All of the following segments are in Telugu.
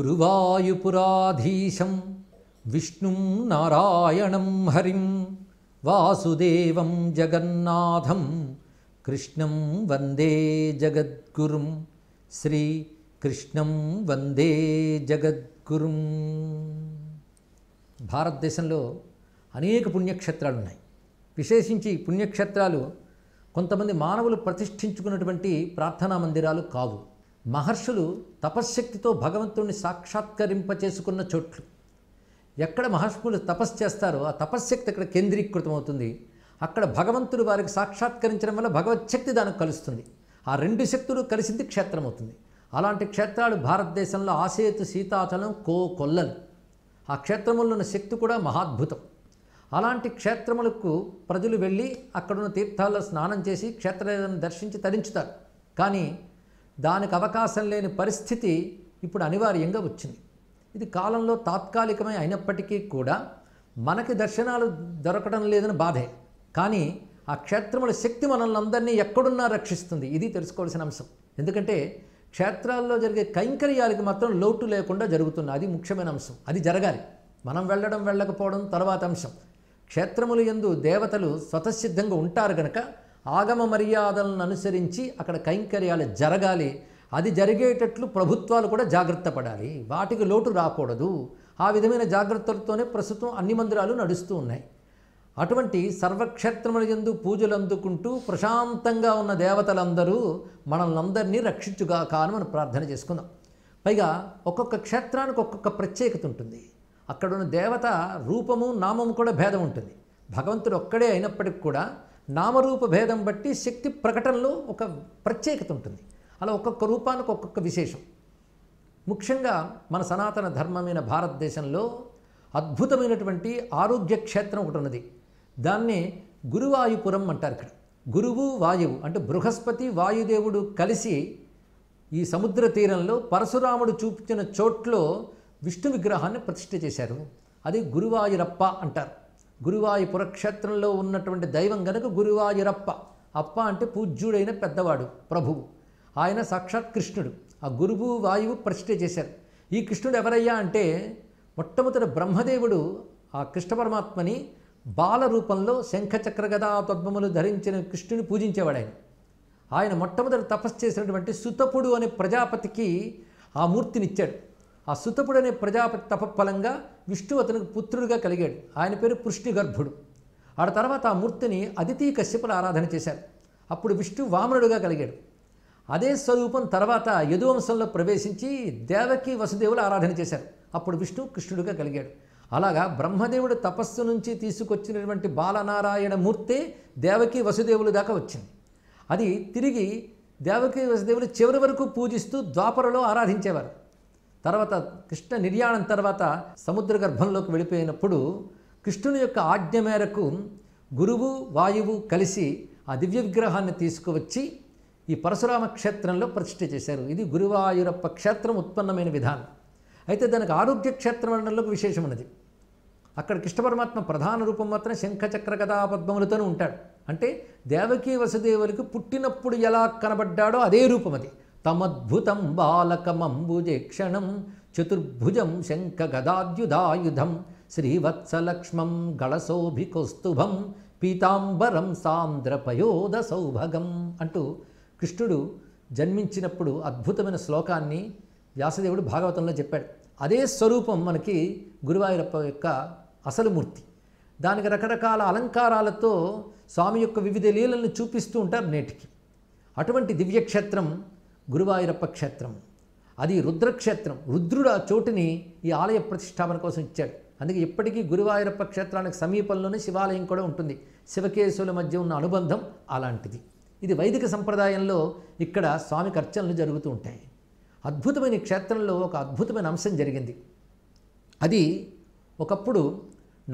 గురువాయుపురాధీశం విష్ణుం నారాయణం హరిం వాసుదేవం జగన్నాథం కృష్ణం వందే జగద్గురుం శ్రీ కృష్ణం వందే జగద్గురుం భారతదేశంలో అనేక పుణ్యక్షేత్రాలు ఉన్నాయి విశేషించి పుణ్యక్షేత్రాలు కొంతమంది మానవులు ప్రతిష్ఠించుకున్నటువంటి ప్రార్థనా మందిరాలు కావు మహర్షులు తపశ్శక్తితో భగవంతుణ్ణి సాక్షాత్కరింపచేసుకున్న చోట్లు ఎక్కడ మహర్షులు తపస్సు చేస్తారో ఆ తపశ్శక్తి అక్కడ కేంద్రీకృతం అవుతుంది అక్కడ భగవంతుడు వారికి సాక్షాత్కరించడం వల్ల శక్తి దానికి కలుస్తుంది ఆ రెండు శక్తులు కలిసింది క్షేత్రం అవుతుంది అలాంటి క్షేత్రాలు భారతదేశంలో ఆసేతు సీతాచలం కో కొల్లలు ఆ క్షేత్రముల్లో ఉన్న శక్తి కూడా మహాద్భుతం అలాంటి క్షేత్రములకు ప్రజలు వెళ్ళి అక్కడున్న తీర్థాల్లో స్నానం చేసి క్షేత్రాలను దర్శించి తరించుతారు కానీ దానికి అవకాశం లేని పరిస్థితి ఇప్పుడు అనివార్యంగా వచ్చింది ఇది కాలంలో తాత్కాలికమే అయినప్పటికీ కూడా మనకి దర్శనాలు దొరకడం లేదని బాధే కానీ ఆ క్షేత్రముల శక్తి మనల్ని అందరినీ ఎక్కడున్నా రక్షిస్తుంది ఇది తెలుసుకోవాల్సిన అంశం ఎందుకంటే క్షేత్రాల్లో జరిగే కైంకర్యాలకి మాత్రం లోటు లేకుండా జరుగుతుంది అది ముఖ్యమైన అంశం అది జరగాలి మనం వెళ్ళడం వెళ్ళకపోవడం తర్వాత అంశం క్షేత్రములు ఎందు దేవతలు స్వతసిద్ధంగా ఉంటారు కనుక ఆగమ మర్యాదలను అనుసరించి అక్కడ కైంకర్యాలు జరగాలి అది జరిగేటట్లు ప్రభుత్వాలు కూడా జాగ్రత్త పడాలి వాటికి లోటు రాకూడదు ఆ విధమైన జాగ్రత్తలతోనే ప్రస్తుతం అన్ని మందిరాలు నడుస్తూ ఉన్నాయి అటువంటి సర్వక్షేత్రముల ఎందు పూజలు అందుకుంటూ ప్రశాంతంగా ఉన్న దేవతలందరూ మనల్నందరినీ రక్షించుగా కాను మనం ప్రార్థన చేసుకుందాం పైగా ఒక్కొక్క క్షేత్రానికి ఒక్కొక్క ప్రత్యేకత ఉంటుంది అక్కడున్న దేవత రూపము నామము కూడా భేదం ఉంటుంది భగవంతుడు ఒక్కడే అయినప్పటికి కూడా నామరూప భేదం బట్టి శక్తి ప్రకటనలో ఒక ప్రత్యేకత ఉంటుంది అలా ఒక్కొక్క రూపానికి ఒక్కొక్క విశేషం ముఖ్యంగా మన సనాతన ధర్మమైన భారతదేశంలో అద్భుతమైనటువంటి ఆరోగ్య క్షేత్రం ఒకటి ఉన్నది దాన్ని గురువాయుపురం అంటారు ఇక్కడ గురువు వాయువు అంటే బృహస్పతి వాయుదేవుడు కలిసి ఈ సముద్ర తీరంలో పరశురాముడు చూపించిన చోట్లో విష్ణు విగ్రహాన్ని ప్రతిష్ఠ చేశారు అది గురువాయురప్ప అంటారు గురువాయి పురక్షేత్రంలో ఉన్నటువంటి దైవం గనుక గురువాయురప్ప అప్ప అంటే పూజ్యుడైన పెద్దవాడు ప్రభువు ఆయన సాక్షాత్ కృష్ణుడు ఆ గురువు వాయువు ప్రతిష్ఠ చేశారు ఈ కృష్ణుడు ఎవరయ్యా అంటే మొట్టమొదటి బ్రహ్మదేవుడు ఆ కృష్ణ పరమాత్మని బాల రూపంలో శంఖచక్ర గదా పద్మములు ధరించిన కృష్ణుని పూజించేవాడు ఆయన ఆయన మొట్టమొదటి తపస్సు చేసినటువంటి సుతపుడు అనే ప్రజాపతికి ఆ మూర్తినిచ్చాడు ఆ సుతపుడు అనే ప్రజాపతి తపఫలంగా విష్ణు అతనికి పుత్రుడిగా కలిగాడు ఆయన పేరు గర్భుడు ఆడ తర్వాత ఆ మూర్తిని అదితి కశ్యపులు ఆరాధన చేశారు అప్పుడు విష్ణు వామనుడుగా కలిగాడు అదే స్వరూపం తర్వాత యదువంశంలో ప్రవేశించి దేవకి వసుదేవులు ఆరాధన చేశారు అప్పుడు విష్ణు కృష్ణుడుగా కలిగాడు అలాగా బ్రహ్మదేవుడు తపస్సు నుంచి తీసుకొచ్చినటువంటి బాలనారాయణ మూర్తే దేవకి వసుదేవులు దాకా వచ్చింది అది తిరిగి దేవకి వసుదేవులు చివరి వరకు పూజిస్తూ ద్వాపరలో ఆరాధించేవారు తర్వాత కృష్ణ నిర్యాణం తర్వాత సముద్ర గర్భంలోకి వెళ్ళిపోయినప్పుడు కృష్ణుని యొక్క ఆజ్ఞ మేరకు గురువు వాయువు కలిసి ఆ దివ్య విగ్రహాన్ని తీసుకువచ్చి ఈ పరశురామ క్షేత్రంలో ప్రతిష్ఠ చేశారు ఇది గురువాయురప్ప క్షేత్రం ఉత్పన్నమైన విధానం అయితే దానికి ఆరోగ్య క్షేత్రం అనడంలోకి విశేషం ఉన్నది అక్కడ కృష్ణ పరమాత్మ ప్రధాన రూపం మాత్రం శంఖచక్ర కథా పద్మములతోనే ఉంటాడు అంటే దేవకీ వసుదేవులకు పుట్టినప్పుడు ఎలా కనబడ్డాడో అదే రూపం అది తమద్భుతం బాలకమంబుజేక్షణం చతుర్భుజం శంఖగదాద్యుధాయుధం శ్రీవత్సలక్ష్మం గళశోభికౌస్తుభం పీతాంబరం సాంద్రపయోద సౌభగం అంటూ కృష్ణుడు జన్మించినప్పుడు అద్భుతమైన శ్లోకాన్ని వ్యాసదేవుడు భాగవతంలో చెప్పాడు అదే స్వరూపం మనకి గురువాయూరప్ప యొక్క అసలు మూర్తి దానికి రకరకాల అలంకారాలతో స్వామి యొక్క వివిధ లీలలను చూపిస్తూ ఉంటారు నేటికి అటువంటి దివ్యక్షేత్రం గురువాయూరప్ప క్షేత్రం అది రుద్రక్షేత్రం రుద్రుడు ఆ చోటుని ఈ ఆలయ ప్రతిష్టాపన కోసం ఇచ్చాడు అందుకే ఇప్పటికీ గురువాయూరప్ప క్షేత్రానికి సమీపంలోనే శివాలయం కూడా ఉంటుంది శివకేశుల మధ్య ఉన్న అనుబంధం అలాంటిది ఇది వైదిక సంప్రదాయంలో ఇక్కడ స్వామికి అర్చనలు జరుగుతూ ఉంటాయి అద్భుతమైన క్షేత్రంలో ఒక అద్భుతమైన అంశం జరిగింది అది ఒకప్పుడు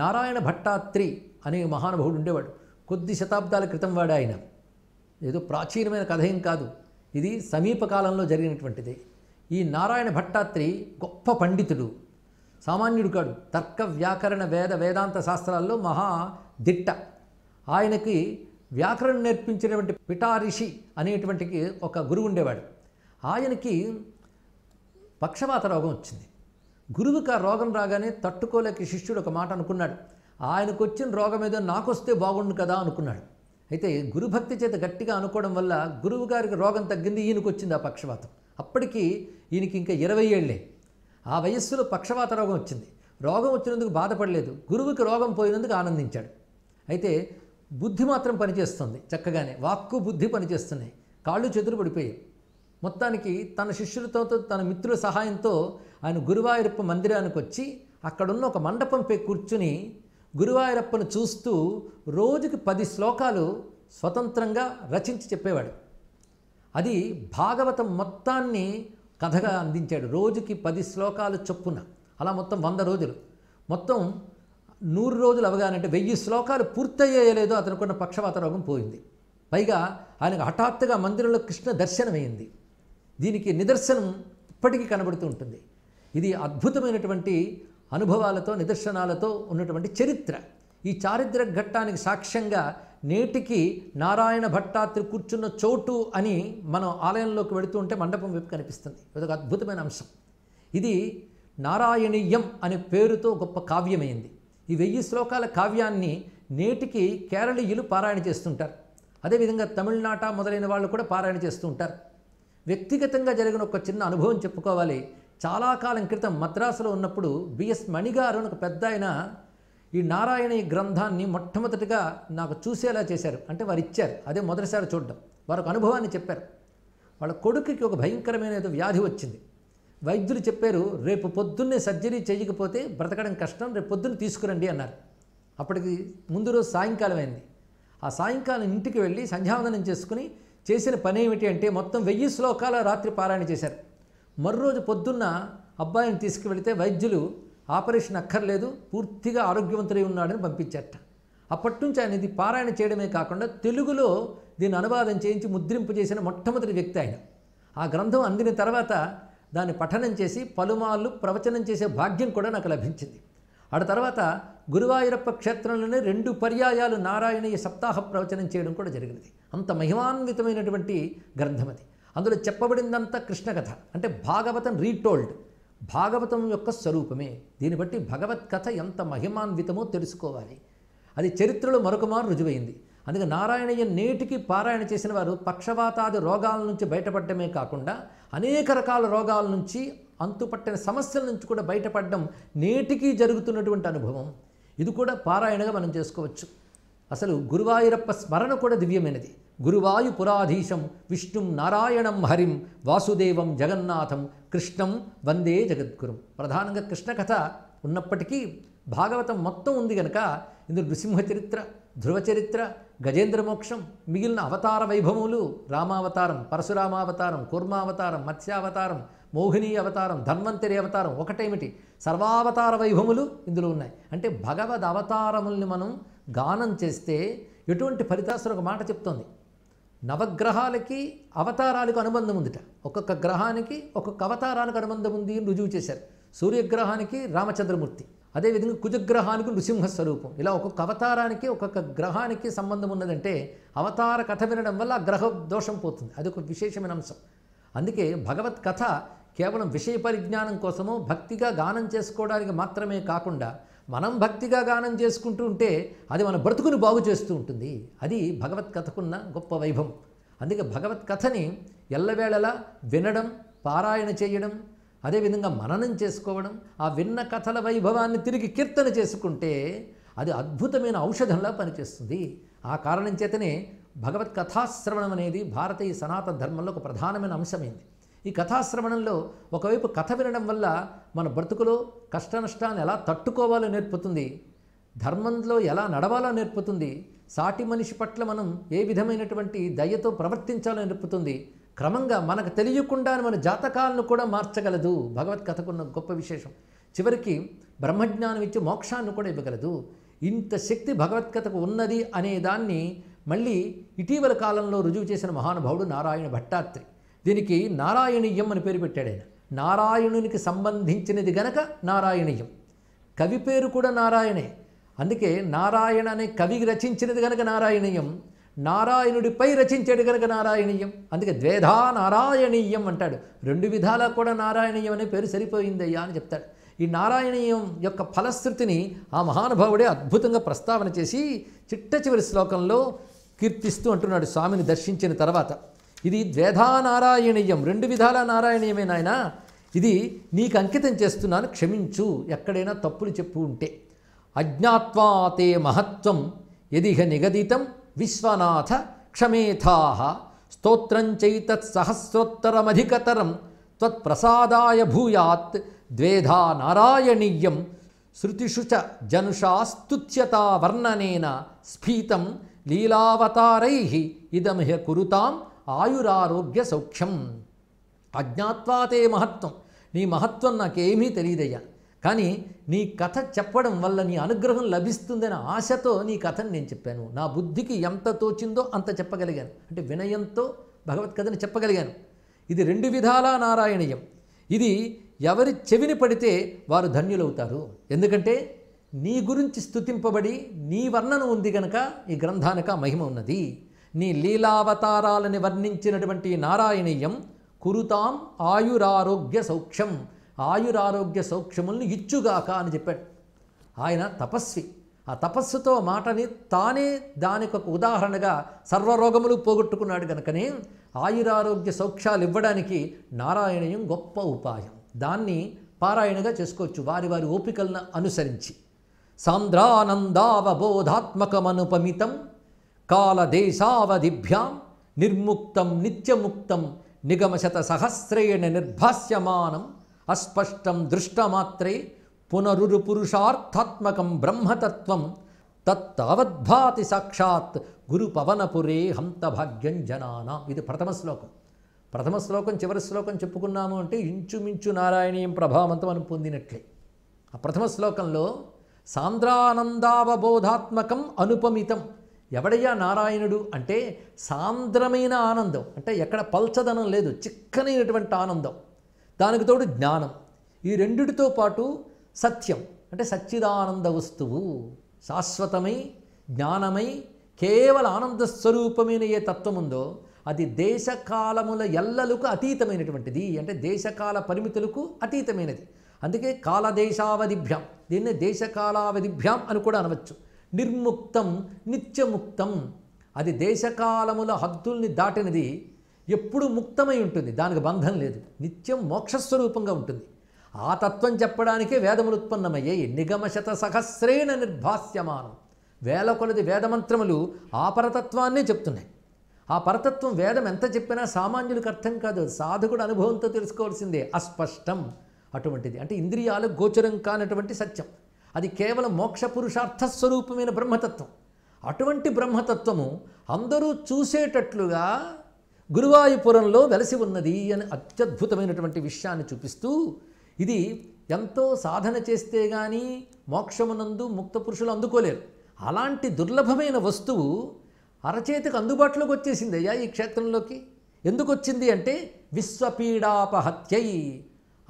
నారాయణ భట్టాత్రి అనే మహానుభావుడు ఉండేవాడు కొద్ది శతాబ్దాల క్రితం వాడు ఆయన ఏదో ప్రాచీనమైన కథ ఏం కాదు ఇది సమీపకాలంలో జరిగినటువంటిది ఈ నారాయణ భట్టాత్రి గొప్ప పండితుడు సామాన్యుడు కాడు తర్క వ్యాకరణ వేద వేదాంత శాస్త్రాల్లో మహా దిట్ట ఆయనకి వ్యాకరణ నేర్పించినటువంటి పిఠారిషి అనేటువంటికి ఒక గురువు ఉండేవాడు ఆయనకి పక్షపాత రోగం వచ్చింది గురువుకి ఆ రోగం రాగానే తట్టుకోలేక శిష్యుడు ఒక మాట అనుకున్నాడు ఆయనకు వచ్చిన రోగం ఏదో నాకొస్తే బాగుండు కదా అనుకున్నాడు అయితే గురుభక్తి చేత గట్టిగా అనుకోవడం వల్ల గురువు గారికి రోగం తగ్గింది ఈయనకు వచ్చింది ఆ పక్షవాతం అప్పటికి ఈయనకి ఇంకా ఇరవై ఏళ్ళే ఆ వయస్సులో పక్షవాత రోగం వచ్చింది రోగం వచ్చినందుకు బాధపడలేదు గురువుకి రోగం పోయినందుకు ఆనందించాడు అయితే బుద్ధి మాత్రం పనిచేస్తుంది చక్కగానే వాక్కు బుద్ధి పనిచేస్తున్నాయి కాళ్ళు చెదురు పడిపోయాయి మొత్తానికి తన శిష్యులతో తన మిత్రుల సహాయంతో ఆయన గురువాయూరప్ప మందిరానికి వచ్చి అక్కడున్న ఒక మండపంపై కూర్చుని గురువాయూరప్పను చూస్తూ రోజుకి పది శ్లోకాలు స్వతంత్రంగా రచించి చెప్పేవాడు అది భాగవతం మొత్తాన్ని కథగా అందించాడు రోజుకి పది శ్లోకాలు చొప్పున అలా మొత్తం వంద రోజులు మొత్తం నూరు రోజులు అవగానంటే వెయ్యి శ్లోకాలు పూర్తయ్యేయలేదు అతనుకున్న పక్షవాత రోగం పోయింది పైగా ఆయనకు హఠాత్తుగా మందిరంలో కృష్ణ దర్శనమైంది దీనికి నిదర్శనం ఇప్పటికీ కనబడుతూ ఉంటుంది ఇది అద్భుతమైనటువంటి అనుభవాలతో నిదర్శనాలతో ఉన్నటువంటి చరిత్ర ఈ చారిత్రక ఘట్టానికి సాక్ష్యంగా నేటికి నారాయణ భట్టాత్రి కూర్చున్న చోటు అని మనం ఆలయంలోకి వెళుతూ ఉంటే మండపం వైపు కనిపిస్తుంది ఇదొక అద్భుతమైన అంశం ఇది నారాయణీయం అనే పేరుతో గొప్ప కావ్యమైంది ఈ వెయ్యి శ్లోకాల కావ్యాన్ని నేటికి కేరళీయులు పారాయణ చేస్తుంటారు అదేవిధంగా తమిళనాట మొదలైన వాళ్ళు కూడా పారాయణ చేస్తూ ఉంటారు వ్యక్తిగతంగా జరిగిన ఒక చిన్న అనుభవం చెప్పుకోవాలి చాలా కాలం క్రితం మద్రాసులో ఉన్నప్పుడు బిఎస్ మణిగారు ఒక పెద్ద ఆయన ఈ నారాయణి గ్రంథాన్ని మొట్టమొదటిగా నాకు చూసేలా చేశారు అంటే వారు ఇచ్చారు అదే మొదటిసారి చూడడం వారు ఒక అనుభవాన్ని చెప్పారు వాళ్ళ కొడుకుకి ఒక భయంకరమైన ఏదో వ్యాధి వచ్చింది వైద్యులు చెప్పారు రేపు పొద్దున్నే సర్జరీ చేయకపోతే బ్రతకడం కష్టం రేపు పొద్దున్న తీసుకురండి అన్నారు అప్పటికి ముందు రోజు సాయంకాలం అయింది ఆ సాయంకాలం ఇంటికి వెళ్ళి సంధ్యావందనం చేసుకుని చేసిన పని ఏమిటి అంటే మొత్తం వెయ్యి శ్లోకాల రాత్రి పారాయణ చేశారు మరోజు పొద్దున్న అబ్బాయిని తీసుకువెళితే వైద్యులు ఆపరేషన్ అక్కర్లేదు పూర్తిగా ఆరోగ్యవంతుడై ఉన్నాడని పంపించట అప్పటి నుంచి ఆయన ఇది పారాయణ చేయడమే కాకుండా తెలుగులో దీన్ని అనువాదం చేయించి ముద్రింపు చేసిన మొట్టమొదటి వ్యక్తి ఆయన ఆ గ్రంథం అందిన తర్వాత దాన్ని పఠనం చేసి పలుమార్లు ప్రవచనం చేసే భాగ్యం కూడా నాకు లభించింది ఆ తర్వాత గురువాయూరప్ప క్షేత్రంలోనే రెండు పర్యాయాలు నారాయణీయ సప్తాహ ప్రవచనం చేయడం కూడా జరిగినది అంత మహిమాన్వితమైనటువంటి గ్రంథం అది అందులో చెప్పబడిందంతా కృష్ణ కథ అంటే భాగవతం రీటోల్డ్ భాగవతం యొక్క స్వరూపమే దీన్ని బట్టి భగవత్ కథ ఎంత మహిమాన్వితమో తెలుసుకోవాలి అది చరిత్రలో మరొక మారు రుజువైంది అందుకే నారాయణయ్య నేటికి పారాయణ చేసిన వారు పక్షవాతాది రోగాల నుంచి బయటపడమే కాకుండా అనేక రకాల రోగాల నుంచి అంతుపట్టిన సమస్యల నుంచి కూడా బయటపడడం నేటికి జరుగుతున్నటువంటి అనుభవం ఇది కూడా పారాయణగా మనం చేసుకోవచ్చు అసలు గురువాయూరప్ప స్మరణ కూడా దివ్యమైనది గురువాయుపురాధీశం విష్ణుం నారాయణం హరిం వాసుదేవం జగన్నాథం కృష్ణం వందే జగద్గురుం ప్రధానంగా కృష్ణ కథ ఉన్నప్పటికీ భాగవతం మొత్తం ఉంది గనక ఇందులో నృసింహ చరిత్ర ధ్రువ చరిత్ర గజేంద్ర మోక్షం మిగిలిన అవతార వైభవములు రామావతారం పరశురామావతారం కూర్మావతారం మత్స్యావతారం మోహిని అవతారం ధన్వంతరి అవతారం ఒకటేమిటి సర్వావతార వైభవములు ఇందులో ఉన్నాయి అంటే భగవద్ అవతారముల్ని మనం గానం చేస్తే ఎటువంటి ఫలితాసులు ఒక మాట చెప్తోంది నవగ్రహాలకి అవతారాలకు అనుబంధం ఉందిట ఒక్కొక్క గ్రహానికి ఒక్కొక్క అవతారానికి అనుబంధం ఉంది అని రుజువు చేశారు సూర్యగ్రహానికి రామచంద్రమూర్తి అదేవిధంగా కుజగ్రహానికి నృసింహ స్వరూపం ఇలా ఒక్కొక్క అవతారానికి ఒక్కొక్క గ్రహానికి సంబంధం ఉన్నదంటే అవతార కథ వినడం వల్ల గ్రహ దోషం పోతుంది అది ఒక విశేషమైన అంశం అందుకే భగవత్ కథ కేవలం విషయ పరిజ్ఞానం కోసము భక్తిగా గానం చేసుకోవడానికి మాత్రమే కాకుండా మనం భక్తిగా గానం చేసుకుంటూ ఉంటే అది మన బ్రతుకుని బాగు చేస్తూ ఉంటుంది అది భగవత్ కథకున్న గొప్ప వైభవం అందుకే భగవత్ కథని ఎల్లవేళలా వినడం పారాయణ చేయడం అదేవిధంగా మననం చేసుకోవడం ఆ విన్న కథల వైభవాన్ని తిరిగి కీర్తన చేసుకుంటే అది అద్భుతమైన ఔషధంలా పనిచేస్తుంది ఆ కారణం చేతనే భగవత్ కథాశ్రవణం అనేది భారతీయ సనాతన ధర్మంలో ఒక ప్రధానమైన అంశమైంది ఈ కథాశ్రవణంలో ఒకవైపు కథ వినడం వల్ల మన బ్రతుకులో కష్టనష్టాన్ని ఎలా తట్టుకోవాలో నేర్పుతుంది ధర్మంలో ఎలా నడవాలో నేర్పుతుంది సాటి మనిషి పట్ల మనం ఏ విధమైనటువంటి దయతో ప్రవర్తించాలో నేర్పుతుంది క్రమంగా మనకు తెలియకుండా మన జాతకాలను కూడా మార్చగలదు భగవత్ కథకున్న గొప్ప విశేషం చివరికి బ్రహ్మజ్ఞానం ఇచ్చి మోక్షాన్ని కూడా ఇవ్వగలదు ఇంత శక్తి భగవద్గతకు ఉన్నది అనే దాన్ని మళ్ళీ ఇటీవల కాలంలో రుజువు చేసిన మహానుభావుడు నారాయణ భట్టాత్రి దీనికి నారాయణీయం అని పేరు పెట్టాడు ఆయన నారాయణునికి సంబంధించినది గనక నారాయణీయం కవి పేరు కూడా నారాయణే అందుకే నారాయణ అనే కవి రచించినది గనక నారాయణీయం నారాయణుడిపై రచించాడు గనక నారాయణీయం అందుకే ద్వేధా నారాయణీయం అంటాడు రెండు విధాలా కూడా నారాయణీయం అనే పేరు సరిపోయిందయ్యా అని చెప్తాడు ఈ నారాయణీయం యొక్క ఫలశ్రుతిని ఆ మహానుభావుడే అద్భుతంగా ప్రస్తావన చేసి చిట్ట చివరి శ్లోకంలో కీర్తిస్తూ అంటున్నాడు స్వామిని దర్శించిన తర్వాత ఇది ద్వేధా నారాయణీయం రెండు విధాల నారాయణీయమే నాయన ఇది నీకు అంకితం చేస్తున్నాను క్షమించు ఎక్కడైనా తప్పులు చెప్పు ఉంటే అజ్ఞాత్వాతే మహత్వం ఎదిహ నిగదితం విశ్వనాథ క్షమేథాహ స్తోత్రం చైతత్ సహస్రోత్తరమధికతరం త్వత్ప్రసాదాయ భూయాత్ ద్వేధా నారాయణీయం శృతిషు చ జనుషా స్తుత్యత వర్ణనేన స్ఫీతం లీలావతారై ఇదమిహ కురుతాం ఆయురారోగ్య సౌఖ్యం అజ్ఞాత్వాతే మహత్వం నీ మహత్వం నాకేమీ తెలియదయ్యా కానీ నీ కథ చెప్పడం వల్ల నీ అనుగ్రహం లభిస్తుందనే ఆశతో నీ కథను నేను చెప్పాను నా బుద్ధికి ఎంత తోచిందో అంత చెప్పగలిగాను అంటే వినయంతో భగవత్ కథని చెప్పగలిగాను ఇది రెండు విధాలా నారాయణీయం ఇది ఎవరి చెవిని పడితే వారు ధన్యులవుతారు ఎందుకంటే నీ గురించి స్థుతింపబడి నీ వర్ణన ఉంది గనక ఈ గ్రంథానక మహిమ ఉన్నది నీ లీలావతారాలని వర్ణించినటువంటి నారాయణీయం కురుతాం ఆయురారోగ్య సౌఖ్యం ఆయురారోగ్య సౌఖ్యముల్ని ఇచ్చుగాక అని చెప్పాడు ఆయన తపస్వి ఆ తపస్సుతో మాటని తానే దానికి ఒక ఉదాహరణగా సర్వరోగములు పోగొట్టుకున్నాడు కనుకనే ఆయురారోగ్య సౌఖ్యాలు ఇవ్వడానికి నారాయణీయం గొప్ప ఉపాయం దాన్ని పారాయణగా చేసుకోవచ్చు వారి వారి ఓపికలను అనుసరించి సాంద్రానందావబోధాత్మకమనుపమితం కాలదేశావధిభ్యాం నిర్ముక్తం నిత్యముక్తం నిగమశత సహస్రేణ నిర్భాస్యమానం అస్పష్టం దృష్టమాత్రే పునరుపురుషార్థాత్మకం బ్రహ్మతత్వం తత్తావద్భాతి సాక్షాత్ గురు పవనపురే హంతభాగ్యం జనానా ఇది ప్రథమ శ్లోకం ప్రథమ శ్లోకం చివరి శ్లోకం చెప్పుకున్నాము అంటే ఇంచుమించు నారాయణీయం ప్రభావంతం అని పొందినట్లే ఆ ప్రథమ శ్లోకంలో సాంద్రానందావబోధాత్మకం అనుపమితం ఎవడయ్యా నారాయణుడు అంటే సాంద్రమైన ఆనందం అంటే ఎక్కడ పల్చదనం లేదు చిక్కనైనటువంటి ఆనందం దానికి తోడు జ్ఞానం ఈ రెండిటితో పాటు సత్యం అంటే సచ్చిదానంద వస్తువు శాశ్వతమై జ్ఞానమై కేవల ఆనంద స్వరూపమైన ఏ తత్వం ఉందో అది దేశకాలముల ఎల్లలకు అతీతమైనటువంటిది అంటే దేశకాల పరిమితులకు అతీతమైనది అందుకే కాలదేశావధిభ్యాం దీన్ని దేశకాలావధిభ్యాం అని కూడా అనవచ్చు నిర్ముక్తం నిత్యముక్తం అది దేశకాలముల హద్దుల్ని దాటినది ఎప్పుడు ముక్తమై ఉంటుంది దానికి బంధం లేదు నిత్యం మోక్షస్వరూపంగా ఉంటుంది ఆ తత్వం చెప్పడానికే వేదములు ఉత్పన్నమయ్యాయి నిగమశత సహస్రేణ నిర్భాస్యమానం వేల కొలది వేదమంత్రములు ఆ పరతత్వాన్నే చెప్తున్నాయి ఆ పరతత్వం వేదం ఎంత చెప్పినా సామాన్యులకు అర్థం కాదు సాధకుడు అనుభవంతో తెలుసుకోవాల్సిందే అస్పష్టం అటువంటిది అంటే ఇంద్రియాలు గోచరం కానటువంటి సత్యం అది కేవలం మోక్ష పురుషార్థ స్వరూపమైన బ్రహ్మతత్వం అటువంటి బ్రహ్మతత్వము అందరూ చూసేటట్లుగా గురువాయుపురంలో వెలసి ఉన్నది అని అత్యద్భుతమైనటువంటి విషయాన్ని చూపిస్తూ ఇది ఎంతో సాధన చేస్తే కానీ మోక్షమునందు ముక్త పురుషులు అందుకోలేరు అలాంటి దుర్లభమైన వస్తువు అరచేతికి అందుబాటులోకి వచ్చేసింది అయ్యా ఈ క్షేత్రంలోకి ఎందుకు వచ్చింది అంటే విశ్వపీడాపహత్యై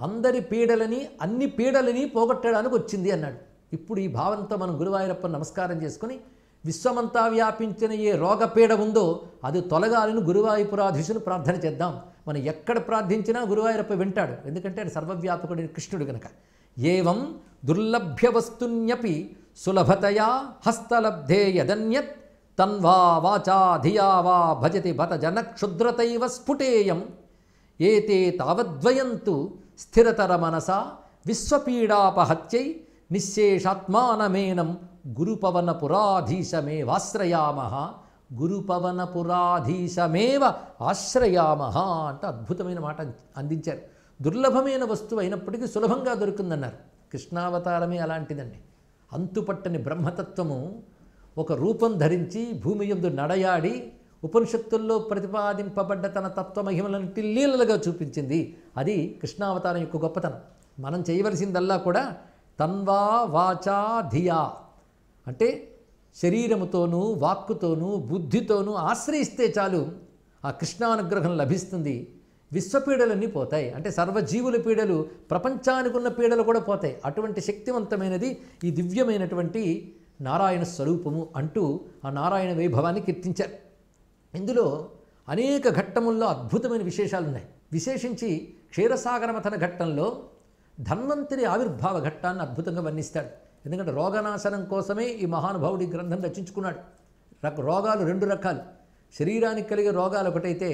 అందరి పీడలని అన్ని పీడలని పోగొట్టడానికి వచ్చింది అన్నాడు ఇప్పుడు ఈ భావంతో మనం గురువాయూరప్ప నమస్కారం చేసుకుని విశ్వమంతా వ్యాపించిన ఏ రోగపీడ ఉందో అది తొలగాలని గురువాయూపురాధీశులు ప్రార్థన చేద్దాం మనం ఎక్కడ ప్రార్థించినా గురువాయూరప్ప వింటాడు ఎందుకంటే ఆయన సర్వవ్యాపకుడు కృష్ణుడు కనుక ఏవం దుర్లభ్య వస్తున్యపి సులభతయా హస్తలబ్ధే యదన్యత్ తన్వా వాచా ధియా వా భజతి బత జన క్షుద్రతైవ స్ఫుటేయం ఏతే తావద్వయంతు స్థిరతర మనసా విశ్వపీడాపహత్యై నిశ్శేషాత్మానమేనం గురుపవన పురాధీశమేవాశ్రయామ గురుపవన పురాధీశమేవ ఆశ్రయామ అంటే అద్భుతమైన మాట అందించారు దుర్లభమైన వస్తువు అయినప్పటికీ సులభంగా దొరుకుందన్నారు కృష్ణావతారమే అలాంటిదండి అంతుపట్టని బ్రహ్మతత్వము ఒక రూపం ధరించి భూమి ఎందు నడయాడి ఉపనిషత్తుల్లో ప్రతిపాదింపబడ్డ తన తత్వమహిమలను టిల్లీలలుగా చూపించింది అది కృష్ణావతారం యొక్క గొప్పతనం మనం చేయవలసిందల్లా కూడా తన్వా వాచా ధియా అంటే శరీరముతోనూ వాక్కుతోనూ బుద్ధితోనూ ఆశ్రయిస్తే చాలు ఆ కృష్ణానుగ్రహం లభిస్తుంది విశ్వపీడలన్నీ పోతాయి అంటే సర్వజీవుల పీడలు ప్రపంచానికి ఉన్న పీడలు కూడా పోతాయి అటువంటి శక్తివంతమైనది ఈ దివ్యమైనటువంటి నారాయణ స్వరూపము అంటూ ఆ నారాయణ వైభవాన్ని కీర్తించారు ఇందులో అనేక ఘట్టముల్లో అద్భుతమైన విశేషాలున్నాయి విశేషించి క్షీరసాగరమథన ఘట్టంలో ధన్వంతరి ఆవిర్భావ ఘట్టాన్ని అద్భుతంగా వర్ణిస్తాడు ఎందుకంటే రోగనాశనం కోసమే ఈ మహానుభావుడి గ్రంథం రచించుకున్నాడు రక రోగాలు రెండు రకాలు శరీరానికి కలిగే రోగాలు ఒకటైతే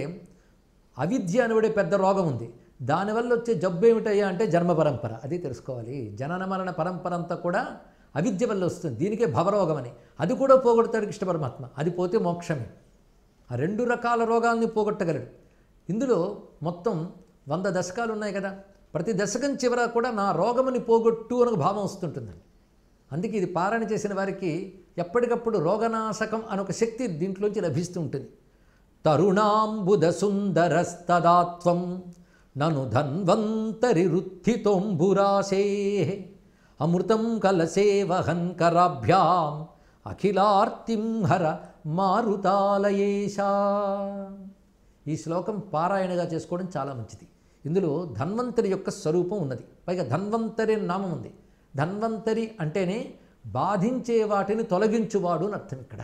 అవిద్య అనబడే పెద్ద రోగం ఉంది దానివల్ల వచ్చే జబ్బు ఏమిటయ్యా అంటే జన్మ పరంపర అది తెలుసుకోవాలి జనన మరణ పరంపర అంతా కూడా అవిద్య వల్ల వస్తుంది దీనికే భవరోగం అని అది కూడా పోగొడతాడు కృష్ణ పరమాత్మ అది పోతే మోక్షమే ఆ రెండు రకాల రోగాల్ని పోగొట్టగలడు ఇందులో మొత్తం వంద దశకాలు ఉన్నాయి కదా ప్రతి దశకం చివర కూడా నా రోగముని పోగొట్టు అని భావం వస్తుంటుందండి అందుకే ఇది పారాయణ చేసిన వారికి ఎప్పటికప్పుడు రోగనాశకం అనొక శక్తి దీంట్లోంచి లభిస్తూ ఉంటుంది తరుణాంబుద సుందరస్తదాత్వం నను ధన్వంతరి వృత్తితోంబురాశే అమృతం కలసే వహన్ కరాభ్యాం అఖిలార్తిం హర మారుతాలయేషా ఈ శ్లోకం పారాయణగా చేసుకోవడం చాలా మంచిది ఇందులో ధన్వంతరి యొక్క స్వరూపం ఉన్నది పైగా ధన్వంతరి అని నామం ఉంది ధన్వంతరి అంటేనే బాధించే వాటిని తొలగించువాడు అని అర్థం ఇక్కడ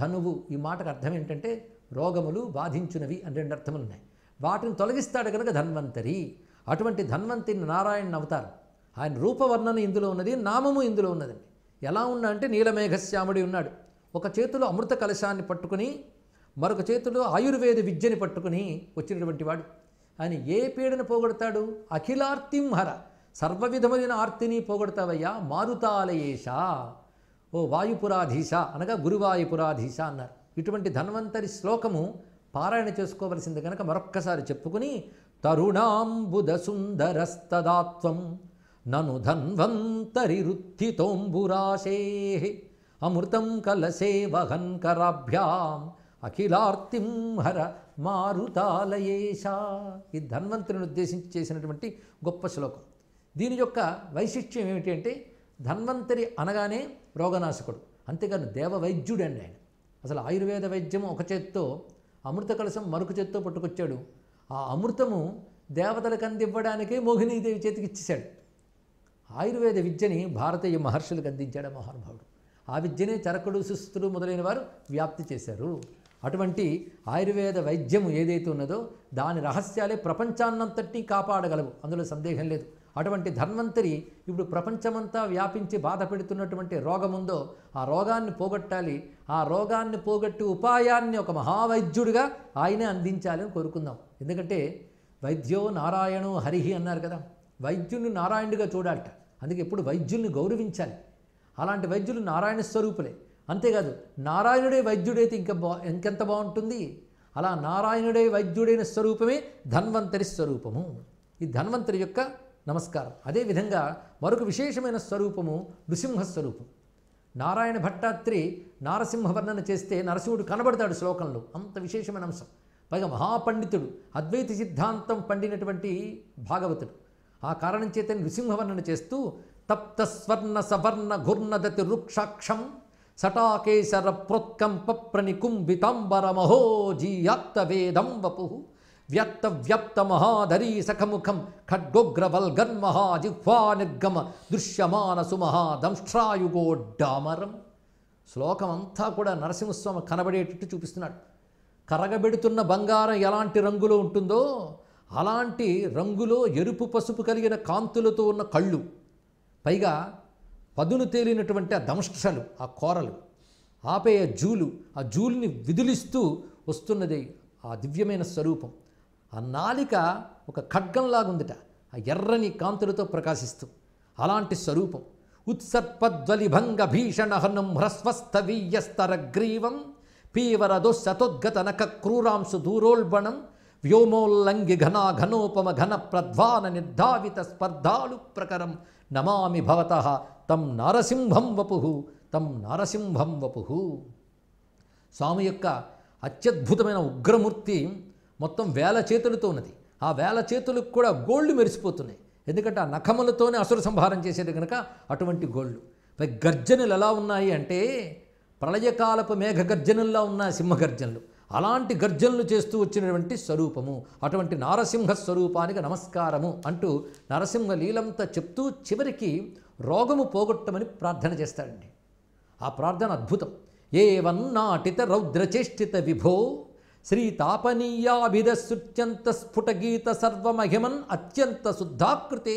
ధనువు ఈ మాటకు అర్థం ఏంటంటే రోగములు బాధించునవి అని రెండు అర్థములు ఉన్నాయి వాటిని తొలగిస్తాడు కనుక ధన్వంతరి అటువంటి ధన్వంతరి నారాయణ అవతారం ఆయన రూపవర్ణన ఇందులో ఉన్నది నామము ఇందులో ఉన్నదండి ఎలా ఉన్నా అంటే నీలమేఘశ్యాముడి ఉన్నాడు ఒక చేతిలో అమృత కలశాన్ని పట్టుకుని మరొక చేతిలో ఆయుర్వేద విద్యని పట్టుకుని వచ్చినటువంటి వాడు ఆయన ఏ పీడను పోగొడతాడు అఖిలార్తిం హర సర్వవిధమైన ఆర్తిని పోగొడతావయ్యా మారుతాలయేష ఓ వాయుపురాధీశ అనగా గురువాయుపురాధీశ అన్నారు ఇటువంటి ధన్వంతరి శ్లోకము పారాయణ చేసుకోవలసింది కనుక మరొక్కసారి చెప్పుకుని తరుణాంబుద సుందరస్తదాత్వం నను ధన్వంతరి రుత్థితోంబురాశే అమృతం కలసే వహన్కరాభ్యాం అఖిలార్తిం హర మారుతాలయేష ఈ ధన్వంతుని ఉద్దేశించి చేసినటువంటి గొప్ప శ్లోకం దీని యొక్క వైశిష్ట్యం ఏమిటి అంటే ధన్వంతరి అనగానే రోగనాశకుడు అంతేకాని దేవవైద్యుడు అండి ఆయన అసలు ఆయుర్వేద వైద్యం ఒక చేత్తో అమృత కలశం మరొక చేత్తో పట్టుకొచ్చాడు ఆ అమృతము దేవతలకు అందివ్వడానికే మోహినీదేవి చేతికి ఇచ్చేశాడు ఆయుర్వేద విద్యని భారతీయ మహర్షులకు అందించాడు మహానుభావుడు ఆ విద్యనే చరకుడు సుస్థుడు మొదలైన వారు వ్యాప్తి చేశారు అటువంటి ఆయుర్వేద వైద్యము ఏదైతే ఉన్నదో దాని రహస్యాలే ప్రపంచాన్నంతటి కాపాడగలవు అందులో సందేహం లేదు అటువంటి ధన్వంతరి ఇప్పుడు ప్రపంచమంతా వ్యాపించి బాధపెడుతున్నటువంటి రోగం ఉందో ఆ రోగాన్ని పోగొట్టాలి ఆ రోగాన్ని పోగొట్టి ఉపాయాన్ని ఒక మహావైద్యుడిగా ఆయనే అందించాలని కోరుకుందాం ఎందుకంటే వైద్యో నారాయణో హరిహి అన్నారు కదా వైద్యుని నారాయణుడిగా చూడాలట అందుకే ఎప్పుడు వైద్యుల్ని గౌరవించాలి అలాంటి వైద్యులు నారాయణ స్వరూపులే అంతేకాదు నారాయణుడే వైద్యుడైతే ఇంకా బా ఇంకెంత బాగుంటుంది అలా నారాయణుడే వైద్యుడైన స్వరూపమే ధన్వంతరి స్వరూపము ఈ ధన్వంతరి యొక్క నమస్కారం అదేవిధంగా మరొక విశేషమైన స్వరూపము నృసింహ స్వరూపం నారాయణ భట్టాత్రి నారసింహ వర్ణన చేస్తే నరసింహుడు కనబడతాడు శ్లోకంలో అంత విశేషమైన అంశం పైగా మహాపండితుడు అద్వైత సిద్ధాంతం పండినటువంటి భాగవతుడు ఆ కారణం చేత నృసింహవర్ణన చేస్తూ తప్త స్వర్ణ సవర్ణ ఘుర్ణదతి రుక్షాక్షం సటాకేశర ప్రోత్కంపప్రణి కుంభితాంబర మహోజీయాప్త వేదం వపు వ్యక్త వ్యప్త మహాధరీ సఖముఖం ఖడ్గోగ్రవల్గన్మహా మహాజిహ్వా నిర్గమ దృశ్యమానసు సుమహాదంశ్రాయుగోడ్డామరం శ్లోకం అంతా కూడా నరసింహస్వామి కనబడేటట్టు చూపిస్తున్నాడు కరగబెడుతున్న బంగారం ఎలాంటి రంగులో ఉంటుందో అలాంటి రంగులో ఎరుపు పసుపు కలిగిన కాంతులతో ఉన్న కళ్ళు పైగా పదును తేలినటువంటి ఆ దంష్ట్రలు ఆ కోరలు ఆపేయ జూలు ఆ జూలుని విదిలిస్తూ వస్తున్నది ఆ దివ్యమైన స్వరూపం ఆ నాలిక ఒక ఖడ్గంలాగుందిట ఆ ఎర్రని కాంతులతో ప్రకాశిస్తూ అలాంటి స్వరూపం ఉత్సర్పద్వలిభంగ భీషణ హనం హ్రస్వస్థవీయస్తరగ్రీవం పీవరదో నక క్రూరాంశు దూరోల్బణం వ్యోమోల్లంగి ఘనా ఘనోపమ ఘన ప్రధ్వాన నిర్ధావిత స్పర్ధాలు ప్రకరం నమామి భవత తం నారసింహం వపు తం నారసింహం వపు స్వామి యొక్క అత్యద్భుతమైన ఉగ్రమూర్తి మొత్తం వేల చేతులతో ఉన్నది ఆ వేల చేతులకు కూడా గోళ్ళు మెరిసిపోతున్నాయి ఎందుకంటే ఆ నఖములతోనే అసురు సంహారం చేసేది కనుక అటువంటి గోళ్ళు పై గర్జనలు ఎలా ఉన్నాయి అంటే ప్రళయకాలపు మేఘ గర్జనుల్లో ఉన్న సింహ గర్జనలు అలాంటి గర్జనలు చేస్తూ వచ్చినటువంటి స్వరూపము అటువంటి నారసింహ స్వరూపానికి నమస్కారము అంటూ నరసింహ లీలంతా చెప్తూ చివరికి రోగము పోగొట్టమని ప్రార్థన చేస్తాడండి ఆ ప్రార్థన అద్భుతం ఏవన్నాటిత రౌద్రచేష్టిత విభో శ్రీ శ్రీతాపనీయాభిధశ్రుత్యంత స్ఫుటగీత సర్వమహిమన్ అత్యంత శుద్ధాకృతే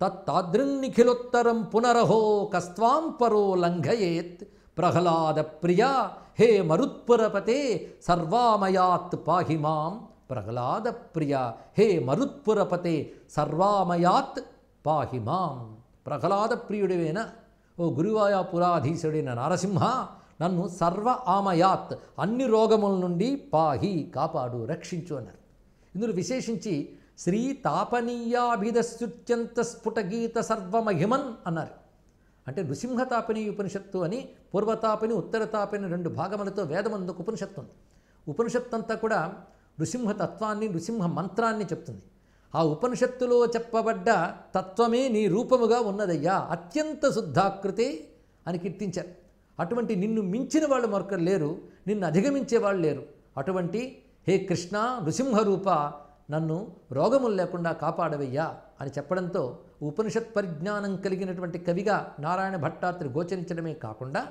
తత్తాదృన్నిఖిలోత్తరం పునరహో కస్వాం పరో లంఘయేత్ ప్రహ్లాద ప్రియ హే మరుత్పురపతే సర్వామయాత్ పాహి మాం ప్రహ్లాద ప్రియ హే మరుత్పురపతే సర్వామయాత్ పాహి మాం ప్రహ్లాద ప్రియుడివైన ఓ గురువాయ పురాధీశుడైన నరసింహ నన్ను సర్వ ఆమయాత్ అన్ని రోగముల నుండి పాహి కాపాడు రక్షించు అన్నారు ఇందులో విశేషించి శ్రీ తాపనీయాభిధశ్చుత్యంత స్ఫుటగీత సర్వమహిమన్ అన్నారు అంటే నృసింహతాపిని ఉపనిషత్తు అని పూర్వతాపిని ఉత్తరతాపిని రెండు భాగములతో వేదమందుకు ఉపనిషత్తు ఉంది ఉపనిషత్తు అంతా కూడా నృసింహ నృసింహ మంత్రాన్ని చెప్తుంది ఆ ఉపనిషత్తులో చెప్పబడ్డ తత్వమే నీ రూపముగా ఉన్నదయ్యా అత్యంత శుద్ధాకృతి అని కీర్తించారు అటువంటి నిన్ను మించిన వాళ్ళు మరొకరు లేరు నిన్ను అధిగమించే వాళ్ళు లేరు అటువంటి హే కృష్ణ రూప నన్ను రోగములు లేకుండా కాపాడవయ్యా అని చెప్పడంతో ఉపనిషత్ పరిజ్ఞానం కలిగినటువంటి కవిగా నారాయణ భట్టాత్రి గోచరించడమే కాకుండా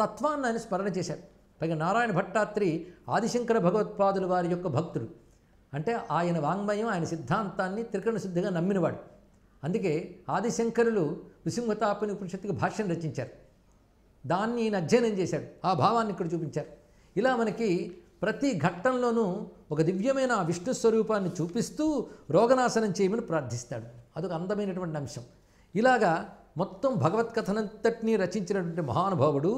తత్వాన్ని ఆయన స్మరణ చేశారు పైగా నారాయణ భట్టాత్రి ఆదిశంకర భగవత్పాదుల వారి యొక్క భక్తుడు అంటే ఆయన వాంగ్మయం ఆయన సిద్ధాంతాన్ని త్రికరణ శుద్ధిగా నమ్మినవాడు అందుకే ఆదిశంకరులు నృసింహతాపని ఉపనిషత్తుకి భాష్యం రచించారు దాన్ని ఈయన అధ్యయనం చేశాడు ఆ భావాన్ని ఇక్కడ చూపించారు ఇలా మనకి ప్రతి ఘట్టంలోనూ ఒక దివ్యమైన విష్ణు స్వరూపాన్ని చూపిస్తూ రోగనాశనం చేయమని ప్రార్థిస్తాడు అదొక అందమైనటువంటి అంశం ఇలాగా మొత్తం భగవత్ కథనంతటినీ రచించినటువంటి మహానుభావుడు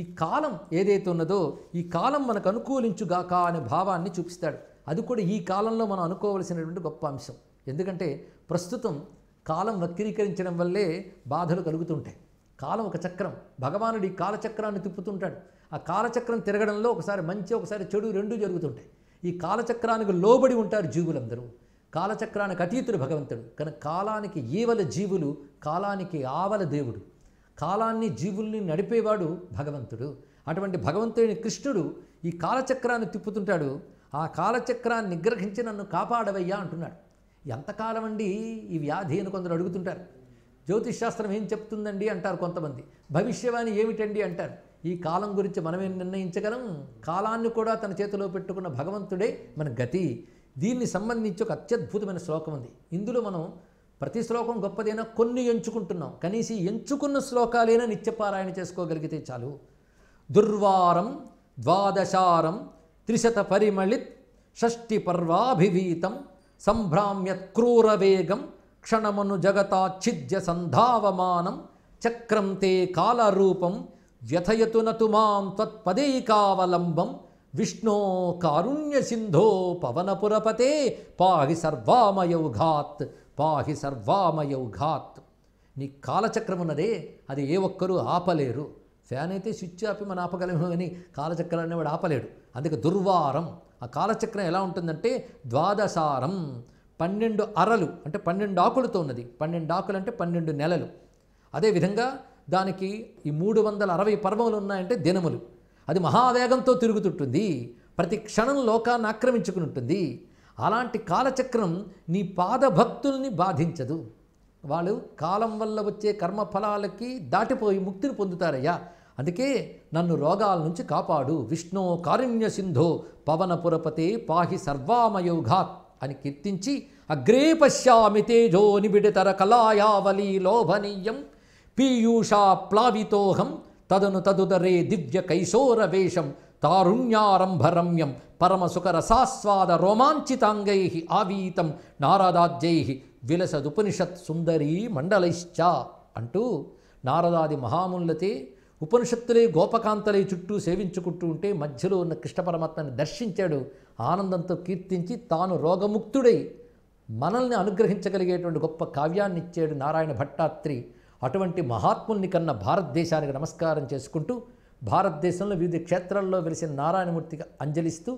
ఈ కాలం ఏదైతే ఉన్నదో ఈ కాలం మనకు అనుకూలించుగాక అనే భావాన్ని చూపిస్తాడు అది కూడా ఈ కాలంలో మనం అనుకోవలసినటువంటి గొప్ప అంశం ఎందుకంటే ప్రస్తుతం కాలం వక్రీకరించడం వల్లే బాధలు కలుగుతుంటాయి కాలం ఒక చక్రం భగవానుడు ఈ కాలచక్రాన్ని తిప్పుతుంటాడు ఆ కాలచక్రం తిరగడంలో ఒకసారి మంచి ఒకసారి చెడు రెండూ జరుగుతుంటాయి ఈ కాలచక్రానికి లోబడి ఉంటారు జీవులందరూ కాలచక్రానికి అతీతుడు భగవంతుడు కానీ కాలానికి ఈవల జీవులు కాలానికి ఆవల దేవుడు కాలాన్ని జీవుల్ని నడిపేవాడు భగవంతుడు అటువంటి భగవంతుడిని కృష్ణుడు ఈ కాలచక్రాన్ని తిప్పుతుంటాడు ఆ కాలచక్రాన్ని నిగ్రహించి నన్ను కాపాడవయ్యా అంటున్నాడు ఎంతకాలం అండి ఈ వ్యాధి అని కొందరు అడుగుతుంటారు జ్యోతిష్ శాస్త్రం ఏం చెప్తుందండి అంటారు కొంతమంది భవిష్యవాణి ఏమిటండి అంటారు ఈ కాలం గురించి మనమే నిర్ణయించగలం కాలాన్ని కూడా తన చేతిలో పెట్టుకున్న భగవంతుడే మన గతి దీన్ని సంబంధించి ఒక అత్యద్భుతమైన శ్లోకం ఉంది ఇందులో మనం ప్రతి శ్లోకం గొప్పదైనా కొన్ని ఎంచుకుంటున్నాం కనీసం ఎంచుకున్న శ్లోకాలైనా నిత్యపారాయణ చేసుకోగలిగితే చాలు దుర్వారం ద్వాదశారం త్రిశత పరిమళిత్ షష్ఠి పర్వాభివీతం సంభ్రామ్య క్రూరవేగం క్షణమను జగతాఛిద్య సంధావమానం చక్రం తే కాలరూపం వ్యథయతు నతు మాం త్వత్పదైకావలంబం విష్ణో కారుణ్య సింధో పవనపురపతే పాహి సర్వామయౌఘాత్ పాహి సర్వామయౌఘాత్ నీ కాలచక్రం ఉన్నదే అది ఏ ఒక్కరూ ఆపలేరు ఫ్యాన్ అయితే స్విచ్ ఆపి మనం ఆపగలము కానీ కాలచక్రం అనేవాడు ఆపలేడు అందుకే దుర్వారం ఆ కాలచక్రం ఎలా ఉంటుందంటే ద్వాదశారం పన్నెండు అరలు అంటే పన్నెండు ఆకులతో ఉన్నది పన్నెండు ఆకులు అంటే పన్నెండు నెలలు అదేవిధంగా దానికి ఈ మూడు వందల అరవై పర్వములు ఉన్నాయంటే దినములు అది మహావేగంతో తిరుగుతుంటుంది ప్రతి క్షణం లోకాన్ని ఆక్రమించుకుని అలాంటి కాలచక్రం నీ పాదభక్తుల్ని బాధించదు వాళ్ళు కాలం వల్ల వచ్చే కర్మఫలాలకి దాటిపోయి ముక్తిని పొందుతారయ్యా అందుకే నన్ను రోగాల నుంచి కాపాడు విష్ణు కారుణ్య సింధో పురపతే పాహి సర్వామయోఘాత్ అని కీర్తించి అగ్రే పశ్యామి తేజో నిబిడతర కళాయావలి లోభనీయం పీయూషా ప్లావితోహం తదను తదుదరే దివ్య కైశోర వేషం తారుణ్యారంభరమ్యం పరమసుఖరసాస్వాద రోమాంచితాంగై ఆవీతం నారదాద్యై విలసదుపనిషత్ సుందరీ మండలైశ్చ అంటూ నారదాది మహాములతే ఉపనిషత్తులే గోపకాంతలే చుట్టూ సేవించుకుంటూ ఉంటే మధ్యలో ఉన్న కృష్ణ పరమాత్మని దర్శించాడు ఆనందంతో కీర్తించి తాను రోగముక్తుడై మనల్ని అనుగ్రహించగలిగేటువంటి గొప్ప కావ్యాన్ని ఇచ్చాడు నారాయణ భట్టాత్రి అటువంటి మహాత్ముల్ని కన్న భారతదేశానికి నమస్కారం చేసుకుంటూ భారతదేశంలో వివిధ క్షేత్రాల్లో వెలిసిన నారాయణమూర్తికి అంజలిస్తూ